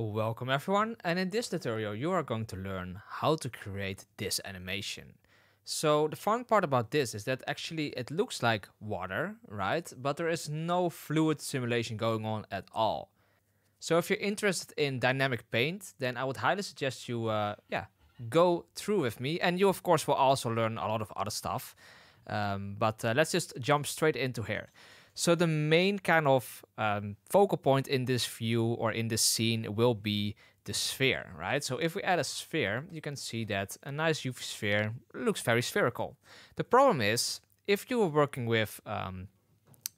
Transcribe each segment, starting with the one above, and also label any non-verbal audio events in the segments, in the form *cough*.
Welcome everyone and in this tutorial you are going to learn how to create this animation. So the fun part about this is that actually it looks like water, right? But there is no fluid simulation going on at all. So if you're interested in dynamic paint, then I would highly suggest you uh, yeah, go through with me. And you of course will also learn a lot of other stuff. Um, but uh, let's just jump straight into here. So the main kind of um, focal point in this view or in this scene will be the sphere, right? So if we add a sphere, you can see that a nice UV sphere looks very spherical. The problem is if you were working with um,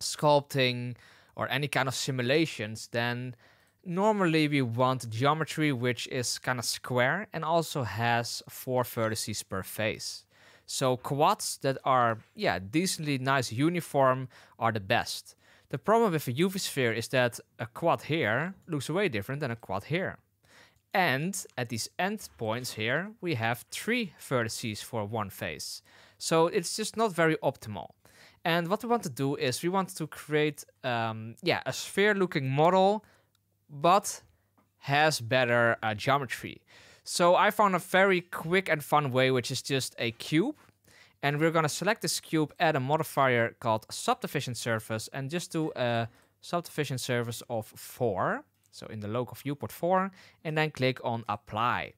sculpting or any kind of simulations, then normally we want geometry which is kind of square and also has four vertices per face. So quads that are, yeah, decently nice uniform are the best. The problem with a UV sphere is that a quad here looks way different than a quad here. And at these end points here, we have three vertices for one face. So it's just not very optimal. And what we want to do is we want to create um, yeah, a sphere looking model, but has better uh, geometry. So I found a very quick and fun way, which is just a cube. And we're gonna select this cube, add a modifier called subdivision surface, and just do a subdivision surface of four. So in the local viewport four, and then click on apply.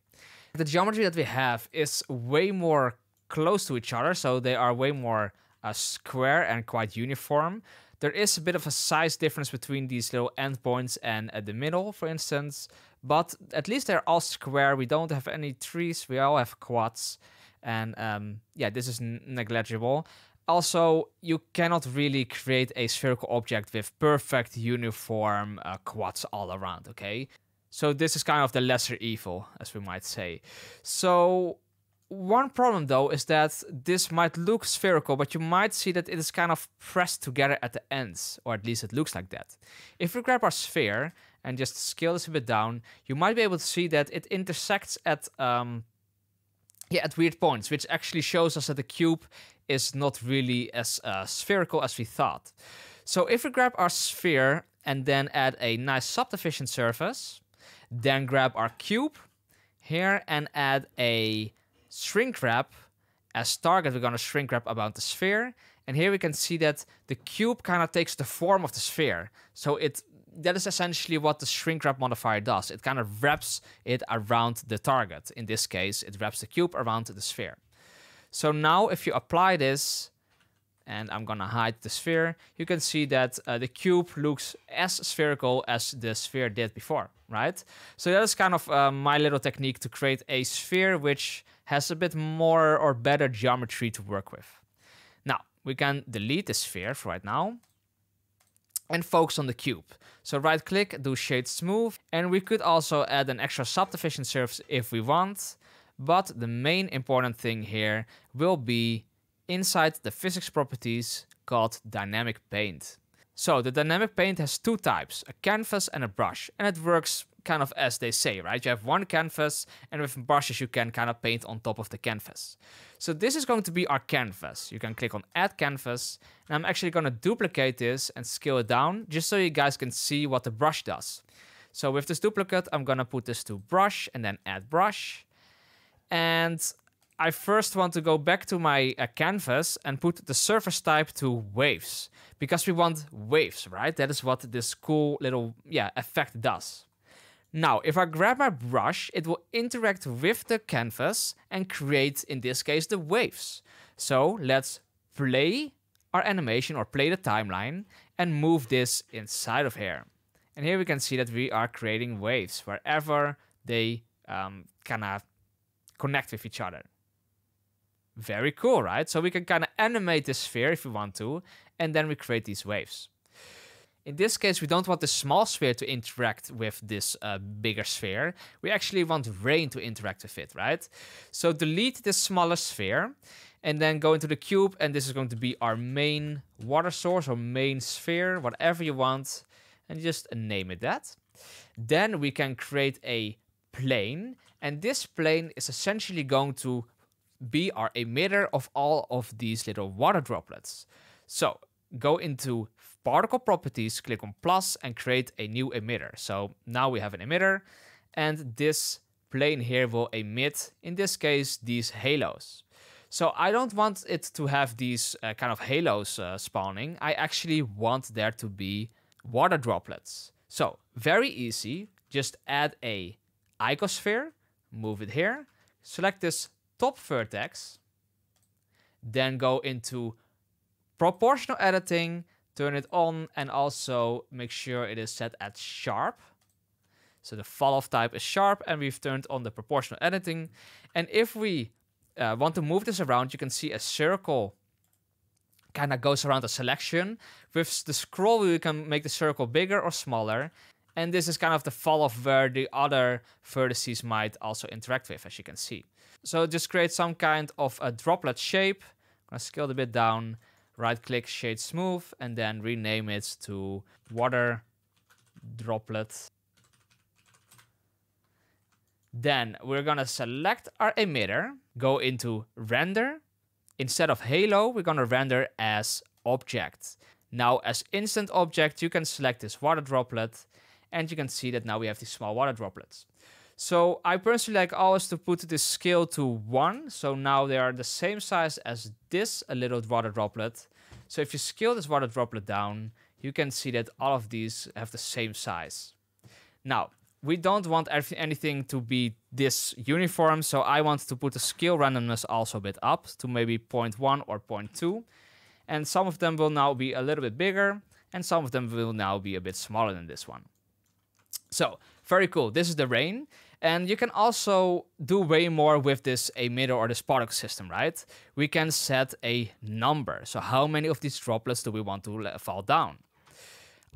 The geometry that we have is way more close to each other, so they are way more uh, square and quite uniform. There is a bit of a size difference between these little endpoints and uh, the middle, for instance, but at least they're all square. We don't have any trees. We all have quads. And um, yeah, this is negligible. Also, you cannot really create a spherical object with perfect uniform uh, quads all around, okay? So this is kind of the lesser evil, as we might say. So one problem though is that this might look spherical, but you might see that it is kind of pressed together at the ends, or at least it looks like that. If we grab our sphere and just scale this a bit down, you might be able to see that it intersects at um, yeah at weird points, which actually shows us that the cube is not really as uh, spherical as we thought. So if we grab our sphere and then add a nice subdivision surface, then grab our cube here and add a shrink wrap as target, we're going to shrink wrap about the sphere and here we can see that the cube kind of takes the form of the sphere. So it that is essentially what the shrink wrap modifier does. It kind of wraps it around the target. In this case, it wraps the cube around the sphere. So now if you apply this, and I'm gonna hide the sphere, you can see that uh, the cube looks as spherical as the sphere did before, right? So that is kind of uh, my little technique to create a sphere which has a bit more or better geometry to work with we can delete the sphere for right now and focus on the cube. So right click, do shade smooth, and we could also add an extra subdivision surface if we want, but the main important thing here will be inside the physics properties called dynamic paint. So the dynamic paint has two types, a canvas and a brush, and it works kind of as they say, right? You have one canvas, and with brushes you can kind of paint on top of the canvas. So this is going to be our canvas. You can click on add canvas, and I'm actually gonna duplicate this and scale it down, just so you guys can see what the brush does. So with this duplicate, I'm gonna put this to brush and then add brush. And I first want to go back to my uh, canvas and put the surface type to waves because we want waves, right? That is what this cool little yeah effect does. Now, if I grab my brush, it will interact with the canvas and create, in this case, the waves. So let's play our animation or play the timeline and move this inside of here. And here we can see that we are creating waves wherever they um, kind of connect with each other. Very cool, right? So we can kind of animate the sphere if we want to, and then we create these waves. In this case, we don't want the small sphere to interact with this uh, bigger sphere. We actually want rain to interact with it, right? So delete this smaller sphere and then go into the cube and this is going to be our main water source or main sphere, whatever you want, and just name it that. Then we can create a plane and this plane is essentially going to be our emitter of all of these little water droplets. So go into particle properties, click on plus and create a new emitter. So now we have an emitter and this plane here will emit, in this case, these halos. So I don't want it to have these uh, kind of halos uh, spawning. I actually want there to be water droplets. So very easy, just add a icosphere, move it here, select this top vertex, then go into proportional editing turn it on and also make sure it is set at sharp. So the fall off type is sharp and we've turned on the proportional editing. And if we uh, want to move this around, you can see a circle kind of goes around the selection. With the scroll wheel, you can make the circle bigger or smaller. And this is kind of the fall off where the other vertices might also interact with, as you can see. So just create some kind of a droplet shape. I'm gonna scale it a bit down right click shade smooth and then rename it to water droplet. Then we're gonna select our emitter, go into render. Instead of halo, we're gonna render as object. Now as instant object, you can select this water droplet and you can see that now we have these small water droplets. So I personally like always to put this scale to one. So now they are the same size as this, a little water droplet. So if you scale this water droplet down, you can see that all of these have the same size. Now, we don't want anything to be this uniform, so I want to put the scale randomness also a bit up to maybe 0.1 or 0.2. And some of them will now be a little bit bigger, and some of them will now be a bit smaller than this one. So, very cool. This is the rain. And you can also do way more with this emitter or this particle system, right? We can set a number. So how many of these droplets do we want to fall down?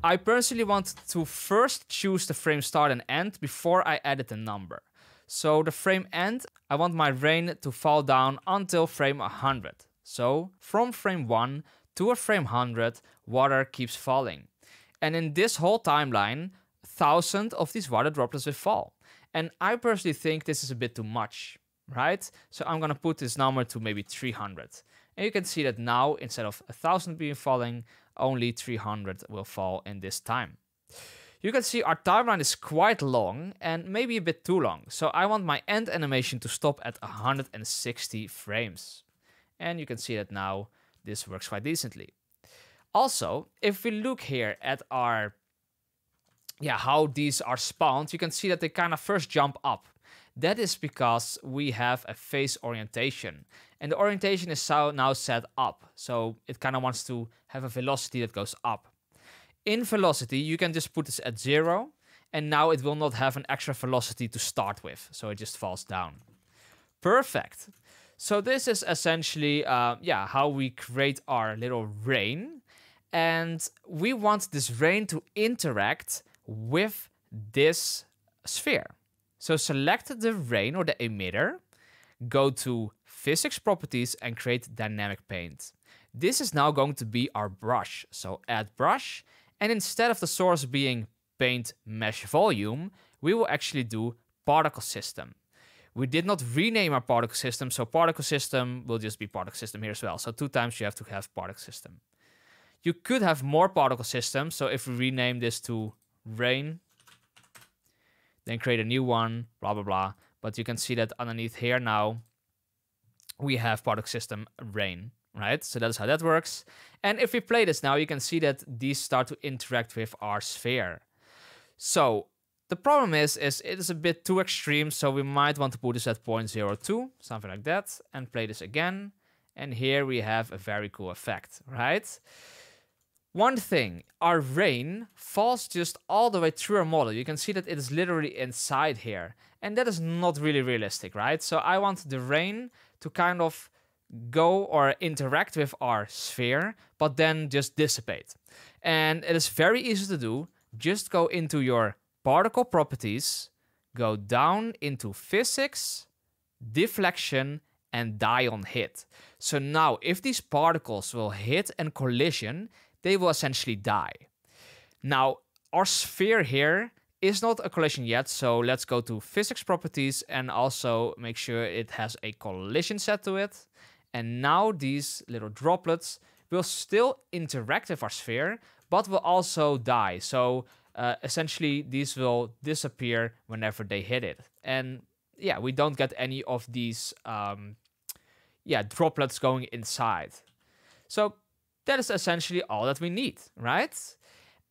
I personally want to first choose the frame start and end before I edit the number. So the frame end, I want my rain to fall down until frame 100. So from frame 1 to a frame 100, water keeps falling. And in this whole timeline, thousand of these water droplets will fall. And I personally think this is a bit too much, right? So I'm gonna put this number to maybe 300. And you can see that now, instead of 1000 being falling, only 300 will fall in this time. You can see our timeline is quite long and maybe a bit too long. So I want my end animation to stop at 160 frames. And you can see that now this works quite decently. Also, if we look here at our yeah, how these are spawned, you can see that they kind of first jump up. That is because we have a face orientation. And the orientation is now set up. So it kind of wants to have a velocity that goes up. In velocity, you can just put this at zero. And now it will not have an extra velocity to start with. So it just falls down. Perfect. So this is essentially, uh, yeah, how we create our little rain. And we want this rain to interact with this sphere. So select the rain or the emitter, go to physics properties and create dynamic paint. This is now going to be our brush. So add brush and instead of the source being paint mesh volume, we will actually do particle system. We did not rename our particle system, so particle system will just be particle system here as well. So two times you have to have particle system. You could have more particle systems, so if we rename this to rain, then create a new one, blah, blah, blah. But you can see that underneath here now, we have product system rain, right? So that's how that works. And if we play this now, you can see that these start to interact with our sphere. So the problem is, is it is a bit too extreme, so we might want to put this at 0.02, something like that, and play this again. And here we have a very cool effect, right? One thing, our rain falls just all the way through our model. You can see that it is literally inside here. And that is not really realistic, right? So I want the rain to kind of go or interact with our sphere, but then just dissipate. And it is very easy to do. Just go into your particle properties, go down into physics, deflection, and die on hit. So now if these particles will hit and collision, they will essentially die. Now, our sphere here is not a collision yet, so let's go to physics properties and also make sure it has a collision set to it. And now these little droplets will still interact with our sphere, but will also die. So uh, essentially, these will disappear whenever they hit it. And yeah, we don't get any of these um, yeah droplets going inside. So that is essentially all that we need, right?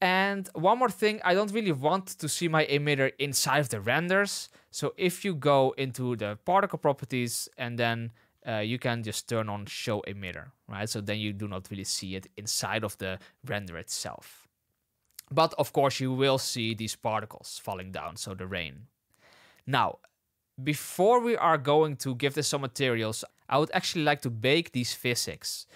And one more thing, I don't really want to see my emitter inside of the renders. So if you go into the particle properties and then uh, you can just turn on show emitter, right? So then you do not really see it inside of the render itself. But of course you will see these particles falling down, so the rain. Now, before we are going to give this some materials, I would actually like to bake these physics.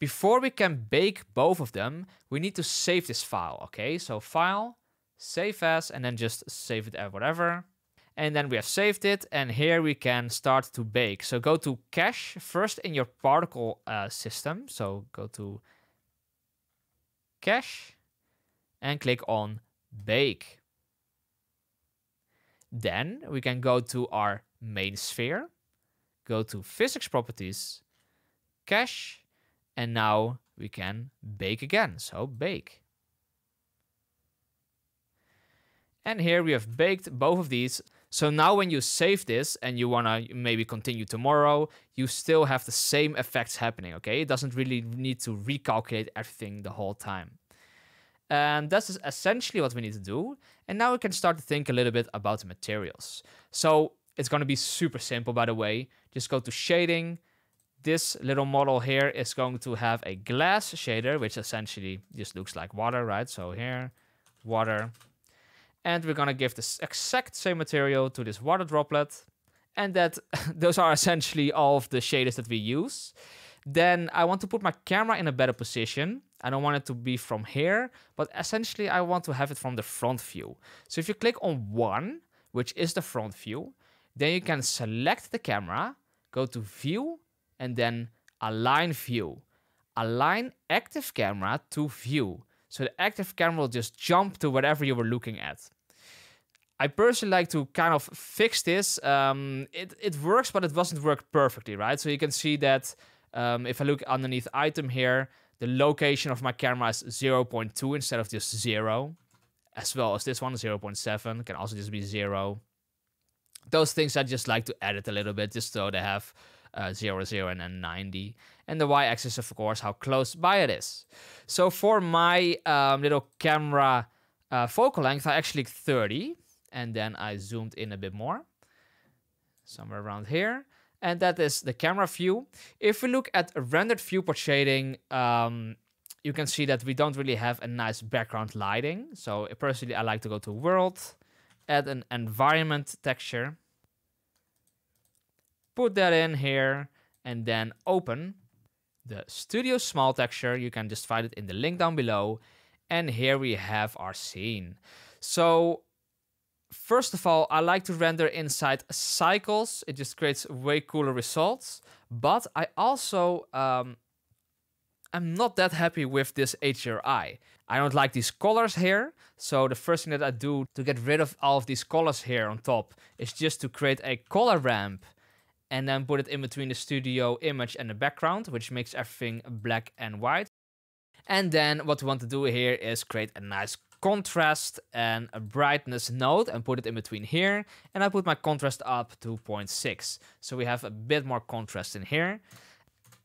Before we can bake both of them, we need to save this file, okay? So file, save as, and then just save it at whatever. And then we have saved it, and here we can start to bake. So go to cache first in your particle uh, system. So go to cache and click on bake. Then we can go to our main sphere, go to physics properties, cache, and now we can bake again. So bake. And here we have baked both of these. So now when you save this and you want to maybe continue tomorrow, you still have the same effects happening, okay? It doesn't really need to recalculate everything the whole time. And that's essentially what we need to do. And now we can start to think a little bit about the materials. So it's going to be super simple, by the way. Just go to shading, this little model here is going to have a glass shader, which essentially just looks like water, right? So here, water. And we're gonna give this exact same material to this water droplet. And that *laughs* those are essentially all of the shaders that we use. Then I want to put my camera in a better position. I don't want it to be from here, but essentially I want to have it from the front view. So if you click on one, which is the front view, then you can select the camera, go to view, and then align view. Align active camera to view. So the active camera will just jump to whatever you were looking at. I personally like to kind of fix this. Um, it, it works, but it doesn't work perfectly, right? So you can see that um, if I look underneath item here, the location of my camera is 0.2 instead of just 0, as well as this one, 0.7, can also just be 0. Those things I just like to edit a little bit just so they have uh, 0, 0, and then 90. And the y-axis, of course, how close by it is. So for my um, little camera uh, focal length, I actually 30. And then I zoomed in a bit more, somewhere around here. And that is the camera view. If we look at rendered viewport shading, um, you can see that we don't really have a nice background lighting. So personally, I like to go to world, add an environment texture put that in here and then open the studio small texture. You can just find it in the link down below. And here we have our scene. So first of all, I like to render inside cycles. It just creates way cooler results. But I also um, am not that happy with this HRI. I don't like these colors here. So the first thing that I do to get rid of all of these colors here on top is just to create a color ramp and then put it in between the studio image and the background, which makes everything black and white. And then what we want to do here is create a nice contrast and a brightness node and put it in between here. And I put my contrast up to 0.6. So we have a bit more contrast in here.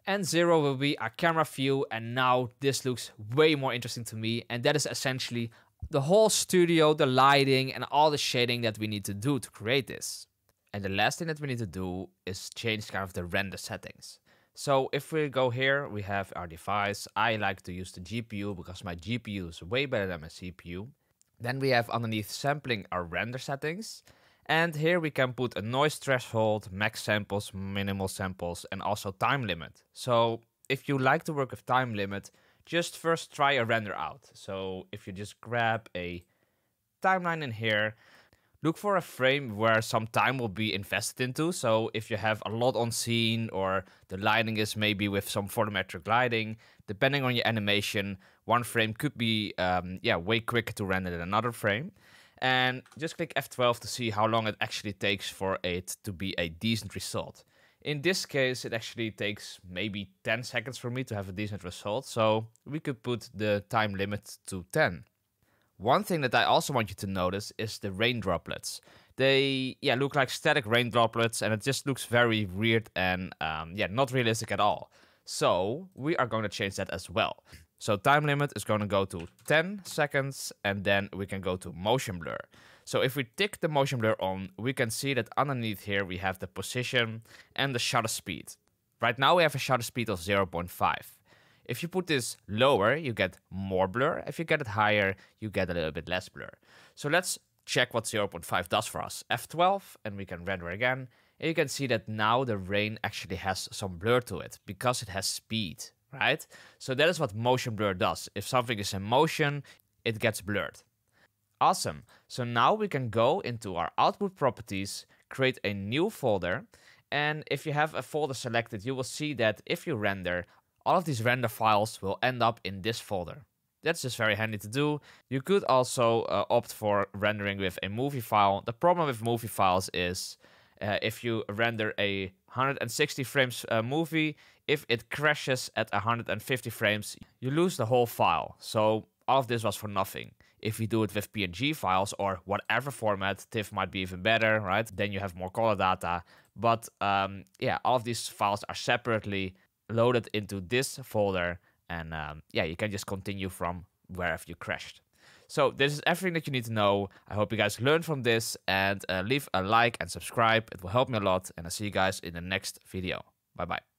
And zero will be our camera view. And now this looks way more interesting to me. And that is essentially the whole studio, the lighting, and all the shading that we need to do to create this. And the last thing that we need to do is change kind of the render settings. So if we go here, we have our device. I like to use the GPU because my GPU is way better than my CPU. Then we have underneath sampling our render settings. And here we can put a noise threshold, max samples, minimal samples, and also time limit. So if you like to work with time limit, just first try a render out. So if you just grab a timeline in here, look for a frame where some time will be invested into. So if you have a lot on scene or the lighting is maybe with some photometric lighting, depending on your animation, one frame could be um, yeah way quicker to render than another frame. And just click F12 to see how long it actually takes for it to be a decent result. In this case, it actually takes maybe 10 seconds for me to have a decent result. So we could put the time limit to 10. One thing that I also want you to notice is the rain droplets. They yeah look like static rain droplets, and it just looks very weird and um, yeah not realistic at all. So we are going to change that as well. So time limit is going to go to 10 seconds, and then we can go to motion blur. So if we tick the motion blur on, we can see that underneath here we have the position and the shutter speed. Right now we have a shutter speed of 0.5. If you put this lower, you get more blur. If you get it higher, you get a little bit less blur. So let's check what 0.5 does for us. F12, and we can render again. And you can see that now the rain actually has some blur to it because it has speed, right? So that is what motion blur does. If something is in motion, it gets blurred. Awesome. So now we can go into our output properties, create a new folder, and if you have a folder selected, you will see that if you render, all of these render files will end up in this folder. That's just very handy to do. You could also uh, opt for rendering with a movie file. The problem with movie files is uh, if you render a 160 frames uh, movie, if it crashes at 150 frames, you lose the whole file. So all of this was for nothing. If you do it with PNG files or whatever format, TIFF might be even better, right? Then you have more color data. But um, yeah, all of these files are separately loaded into this folder. And um, yeah, you can just continue from wherever you crashed. So this is everything that you need to know. I hope you guys learned from this and uh, leave a like and subscribe. It will help me a lot. And I'll see you guys in the next video. Bye bye.